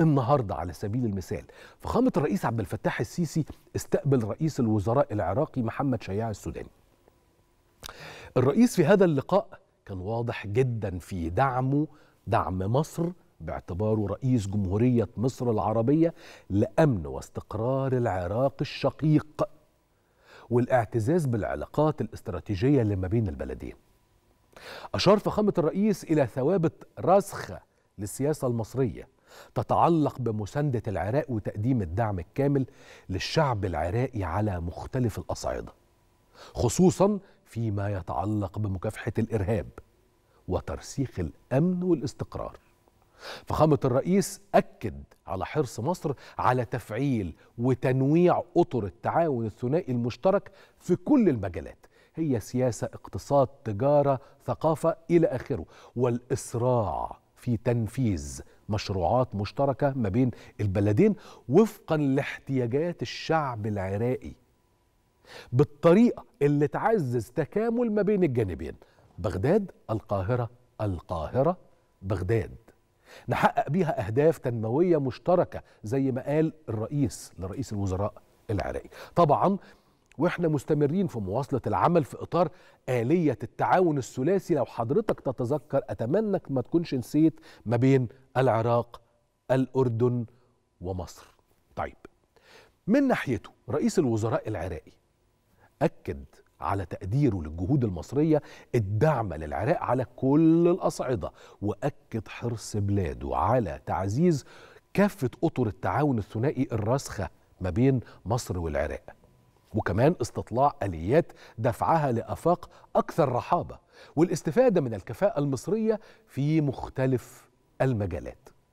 النهارده على سبيل المثال فخامه الرئيس عبد الفتاح السيسي استقبل رئيس الوزراء العراقي محمد شياع السوداني الرئيس في هذا اللقاء كان واضح جدا في دعمه دعم مصر باعتباره رئيس جمهورية مصر العربية لأمن واستقرار العراق الشقيق والاعتزاز بالعلاقات الاستراتيجية لما بين البلدين أشار فخامة الرئيس إلى ثوابت راسخة للسياسة المصرية تتعلق بمسانده العراق وتقديم الدعم الكامل للشعب العراقي على مختلف الاصعده خصوصا فيما يتعلق بمكافحه الارهاب وترسيخ الامن والاستقرار فخامه الرئيس اكد على حرص مصر على تفعيل وتنويع اطر التعاون الثنائي المشترك في كل المجالات هي سياسه اقتصاد تجاره ثقافه الى اخره والإسراع في تنفيذ مشروعات مشتركة ما بين البلدين وفقا لاحتياجات الشعب العراقي بالطريقة اللي تعزز تكامل ما بين الجانبين بغداد القاهرة القاهرة بغداد نحقق بيها أهداف تنموية مشتركة زي ما قال الرئيس لرئيس الوزراء العراقي طبعا واحنا مستمرين في مواصله العمل في اطار اليه التعاون الثلاثي لو حضرتك تتذكر اتمنى ما تكونش نسيت ما بين العراق الاردن ومصر طيب من ناحيته رئيس الوزراء العراقي اكد على تقديره للجهود المصريه الدعم للعراق على كل الاصعده واكد حرص بلاده على تعزيز كافه اطر التعاون الثنائي الراسخه ما بين مصر والعراق وكمان استطلاع اليات دفعها لافاق اكثر رحابه والاستفاده من الكفاءه المصريه في مختلف المجالات